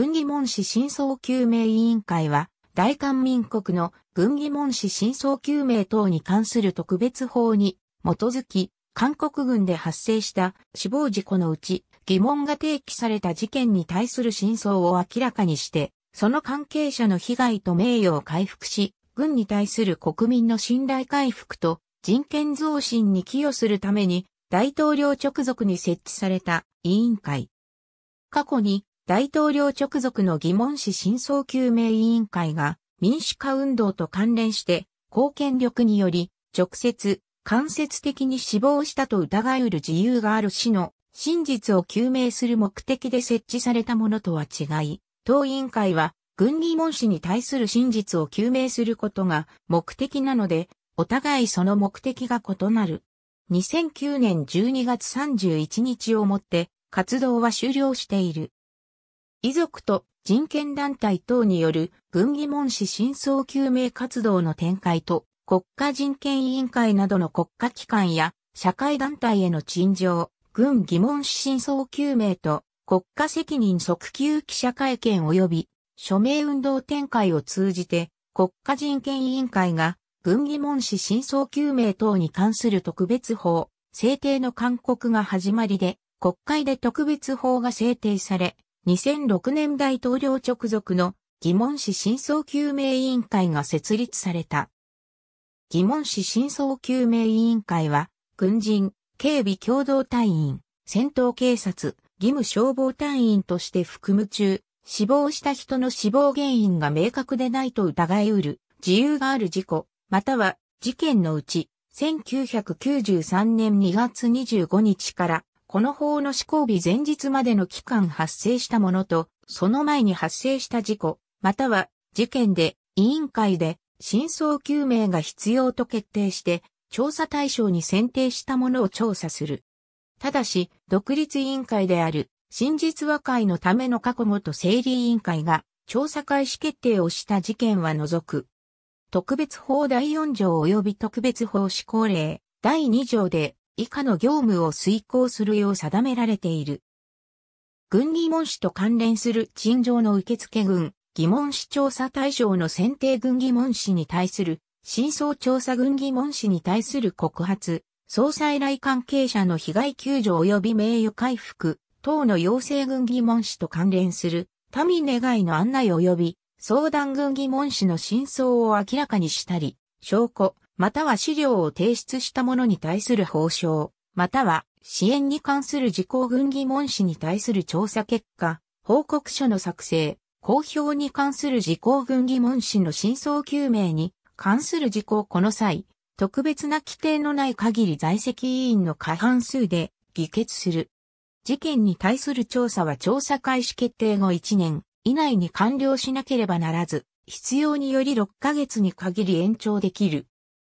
軍疑問士真相究明委員会は、大韓民国の軍疑問士真相究明等に関する特別法に基づき、韓国軍で発生した死亡事故のうち疑問が提起された事件に対する真相を明らかにして、その関係者の被害と名誉を回復し、軍に対する国民の信頼回復と人権増進に寄与するために大統領直属に設置された委員会。過去に大統領直属の疑問視真相究明委員会が民主化運動と関連して公権力により直接、間接的に死亡したと疑うる自由がある死の真実を究明する目的で設置されたものとは違い、当委員会は軍疑問視に対する真実を究明することが目的なので、お互いその目的が異なる。2009年12月31日をもって活動は終了している。遺族と人権団体等による文疑問視真相究明活動の展開と国家人権委員会などの国家機関や社会団体への陳情、軍疑問視真相究明と国家責任即急記者会見及び署名運動展開を通じて国家人権委員会が文疑問視真相究明等に関する特別法制定の勧告が始まりで国会で特別法が制定され2006年大統領直属の疑問視真相究明委員会が設立された。疑問視真相究明委員会は、軍人、警備共同隊員、戦闘警察、義務消防隊員として服務中、死亡した人の死亡原因が明確でないと疑いうる、自由がある事故、または事件のうち、1993年2月25日からこの法の施行日前日までの期間発生したものと、その前に発生した事故、または事件で委員会で真相究明が必要と決定して、調査対象に選定したものを調査する。ただし、独立委員会である、真実和解のための過去ごと整理委員会が、調査開始決定をした事件は除く。特別法第4条及び特別法施行令第2条で以下の業務を遂行するよう定められている。軍疑問士と関連する陳情の受付軍、疑問士調査対象の選定軍疑問士に対する、真相調査軍疑問士に対する告発、捜査依頼関係者の被害救助及び名誉回復、等の要請軍疑問士と関連する、民願いの案内及び、相談軍疑問士の真相を明らかにしたり、証拠、または資料を提出した者に対する報奨、または支援に関する事項軍疑問士に対する調査結果、報告書の作成、公表に関する事項軍疑問士の真相究明に関する事項この際、特別な規定のない限り在籍委員の過半数で議決する。事件に対する調査は調査開始決定後1年以内に完了しなければならず、必要により6ヶ月に限り延長できる。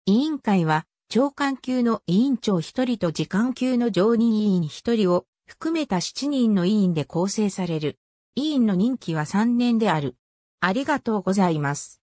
委員会は、長官級の委員長1人と時間級の常任委員1人を含めた7人の委員で構成される。委員の任期は3年である。ありがとうございます。